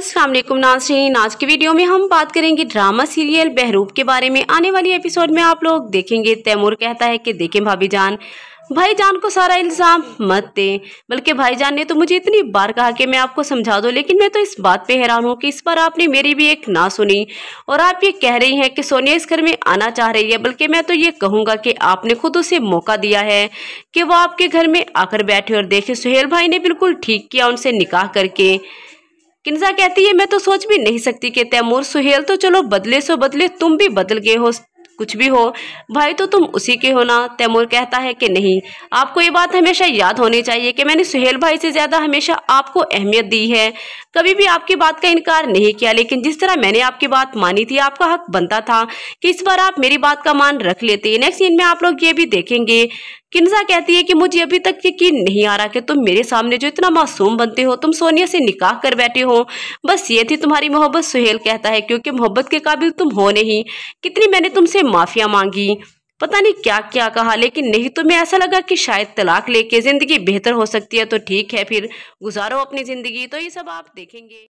असलम नाजरीन आज की वीडियो में हम बात करेंगे ड्रामा सीरियल बहरूप के बारे में आने वाली एपिसोड में आप लोग देखेंगे तैमूर कहता है कि देखें भाभी जान भाई जान को सारा इल्ज़ाम मत दें बल्कि भाई जान ने तो मुझे इतनी बार कहा कि मैं आपको समझा दूँ लेकिन मैं तो इस बात पे हैरान हूँ कि इस पर आपने मेरी भी एक ना सुनी और आप ये कह रही हैं कि सोनिया इस घर में आना चाह रही है बल्कि मैं तो ये कहूँगा कि आपने खुद उसे मौका दिया है कि वो आपके घर में आकर बैठे और देखे सुहेल भाई ने बिल्कुल ठीक किया उनसे निकाह करके किन्जा कहती है मैं तो सोच भी नहीं सकती कि तैमूर सुहेल तो चलो बदले सो बदले तुम भी बदल गए हो कुछ भी हो भाई तो तुम उसी के हो ना तैमूर कहता है कि नहीं आपको ये बात हमेशा याद होनी चाहिए कि मैंने सुहेल भाई से ज़्यादा हमेशा आपको अहमियत दी है कभी भी आपकी बात का इनकार नहीं किया लेकिन जिस तरह मैंने आपकी बात मानी थी आपका हक बनता था कि इस बार आप मेरी बात का मान रख लेते नेक्स्ट सीन में आप लोग ये भी देखेंगे किन्जा कहती है कि मुझे अभी तक यकीन नहीं आ रहा कि तुम मेरे सामने जो इतना मासूम बनते हो तुम सोनिया से निकाह कर बैठे हो बस ये थी तुम्हारी मोहब्बत सुहेल कहता है क्योंकि मोहब्बत के काबिल तुम हो नहीं कितनी मैंने तुमसे माफिया मांगी पता नहीं क्या क्या कहा लेकिन नहीं तुम्हें तो ऐसा लगा कि शायद तलाक लेके ज़िंदगी बेहतर हो सकती है तो ठीक है फिर गुजारो अपनी ज़िंदगी तो ये सब आप देखेंगे